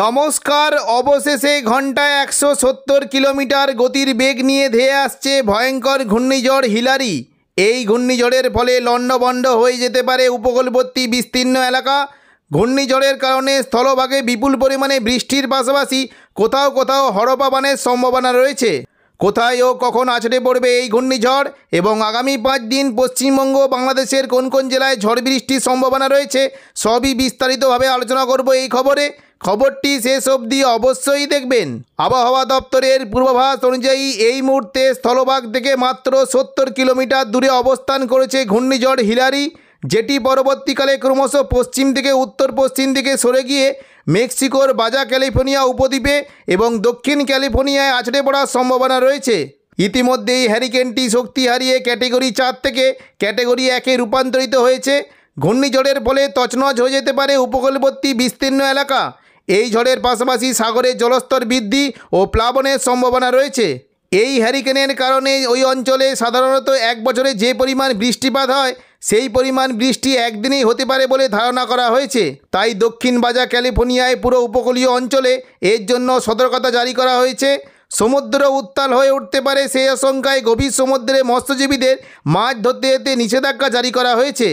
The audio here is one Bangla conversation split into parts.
নমস্কার অবশেষে ঘন্টায় একশো সত্তর কিলোমিটার গতির বেগ নিয়ে ধেয়ে আসছে ভয়ঙ্কর ঘূর্ণিঝড় হিলারি এই ঘূর্ণিঝড়ের ফলে লণ্ডভণ্ড হয়ে যেতে পারে উপকূলবর্তী বিস্তীর্ণ এলাকা ঘূর্ণিঝড়ের কারণে স্থলভাগে বিপুল পরিমাণে বৃষ্টির পাশাপাশি কোথাও কোথাও হরপাবানের সম্ভাবনা রয়েছে কোথায় ও কখন আছড়ে পড়বে এই ঘূর্ণিঝড় এবং আগামী পাঁচ দিন পশ্চিমবঙ্গ বাংলাদেশের কোন কোন জেলায় ঝড় বৃষ্টির সম্ভাবনা রয়েছে সবই বিস্তারিতভাবে আলোচনা করব এই খবরে খবরটি শেষ অবধি অবশ্যই দেখবেন আবহাওয়া দপ্তরের পূর্বাভাস অনুযায়ী এই মুহূর্তে স্থলভাগ থেকে মাত্র সত্তর কিলোমিটার দূরে অবস্থান করেছে ঘূর্ণিঝড় হিলারি যেটি পরবর্তীকালে ক্রমশ পশ্চিম থেকে উত্তর পশ্চিম দিকে সরে গিয়ে মেক্সিকোর বাজা ক্যালিফোর্নিয়া উপদ্বীপে এবং দক্ষিণ ক্যালিফোর্নিয়ায় আছড়ে পড়ার সম্ভাবনা রয়েছে ইতিমধ্যেই হ্যারিকেনটি শক্তি হারিয়ে ক্যাটেগরি চার থেকে ক্যাটেগরি একে রূপান্তরিত হয়েছে ঘূর্ণিঝড়ের ফলে তছনছ হয়ে যেতে পারে উপকূলবর্তী বিস্তীর্ণ এলাকা এই ঝড়ের পাশাপাশি সাগরের জলস্তর বৃদ্ধি ও প্লাবনের সম্ভাবনা রয়েছে এই হ্যারিকেনের কারণে ওই অঞ্চলে সাধারণত এক বছরে যে পরিমাণ বৃষ্টিপাত হয় সেই পরিমাণ বৃষ্টি একদিনেই হতে পারে বলে ধারণা করা হয়েছে তাই দক্ষিণ বাজা ক্যালিফোর্নিয়ায় পুরো উপকূলীয় অঞ্চলে এর জন্য সতর্কতা জারি করা হয়েছে সমুদ্র উত্তাল হয়ে উঠতে পারে সেই আশঙ্কায় গভীর সমুদ্রে মৎস্যজীবীদের মাছ ধরতে যেতে নিষেধাজ্ঞা জারি করা হয়েছে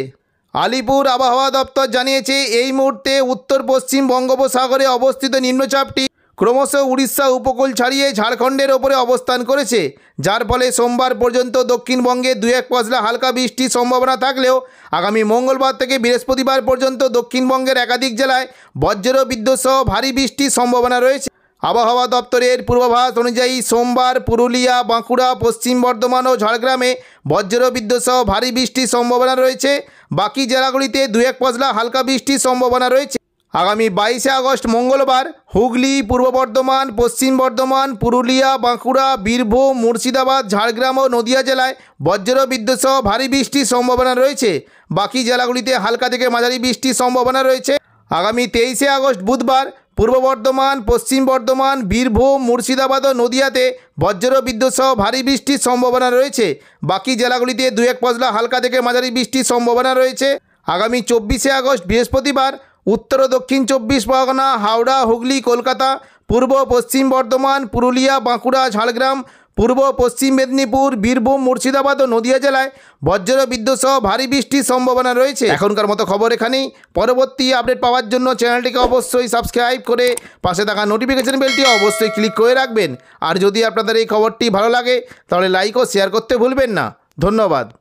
আলিপুর আবহাওয়া দপ্তর জানিয়েছে এই মুহূর্তে উত্তর পশ্চিম বঙ্গোপসাগরে অবস্থিত নিম্নচাপটি ক্রমশ উড়িষ্যা উপকূল ছাড়িয়ে ঝাড়খণ্ডের ওপরে অবস্থান করেছে যার ফলে সোমবার পর্যন্ত দক্ষিণবঙ্গে দু এক পশলা হালকা বৃষ্টির সম্ভাবনা থাকলেও আগামী মঙ্গলবার থেকে বৃহস্পতিবার পর্যন্ত দক্ষিণবঙ্গের একাধিক জেলায় বজ্র বিদ্যুৎ সহ ভারী বৃষ্টির সম্ভাবনা রয়েছে আবহাওয়া দপ্তরের পূর্বাভাস অনুযায়ী সোমবার পুরুলিয়া বাঁকুড়া পশ্চিম বর্ধমান ও ঝাড়গ্রামে বজ্র বিদ্যুৎ সহ ভারী বৃষ্টির সম্ভাবনা রয়েছে বাকি জেলাগুলিতে দু এক পশলা হালকা বৃষ্টির সম্ভাবনা রয়েছে আগামী বাইশে আগস্ট মঙ্গলবার হুগলি পূর্ব বর্ধমান পশ্চিম বর্ধমান পুরুলিয়া বাঁকুড়া বীরভূম মুর্শিদাবাদ ঝাড়গ্রাম ও নদিয়া জেলায় বজ্র বিদ্যুৎ সহ ভারী বৃষ্টির সম্ভাবনা রয়েছে বাকি জেলাগুলিতে হালকা থেকে মাঝারি বৃষ্টির সম্ভাবনা রয়েছে আগামী তেইশে আগস্ট বুধবার পূর্ব বর্ধমান পশ্চিম বর্ধমান বীরভূম মুর্শিদাবাদ ও নদিয়াতে বজ্র বিদ্যুৎ সহ ভারী বৃষ্টির সম্ভাবনা রয়েছে বাকি জেলাগুলিতে দু এক পশলা হালকা থেকে মাঝারি বৃষ্টির সম্ভাবনা রয়েছে আগামী চব্বিশে আগস্ট বৃহস্পতিবার উত্তর দক্ষিণ চব্বিশ পরগনা হাওড়া হুগলি কলকাতা পূর্ব পশ্চিম বর্ধমান পুরুলিয়া বাঁকুড়া ঝাড়গ্রাম পূর্ব পশ্চিম মেদিনীপুর বীরভূম মুর্শিদাবাদ ও নদিয়া জেলায় বজ্র বিদ্যুৎ সহ ভারী বৃষ্টির সম্ভাবনা রয়েছে এখনকার মতো খবর এখানেই পরবর্তী আপডেট পাওয়ার জন্য চ্যানেলটিকে অবশ্যই সাবস্ক্রাইব করে পাশে থাকা নোটিফিকেশন বেলটি অবশ্যই ক্লিক করে রাখবেন আর যদি আপনাদের এই খবরটি ভালো লাগে তাহলে লাইক ও শেয়ার করতে ভুলবেন না ধন্যবাদ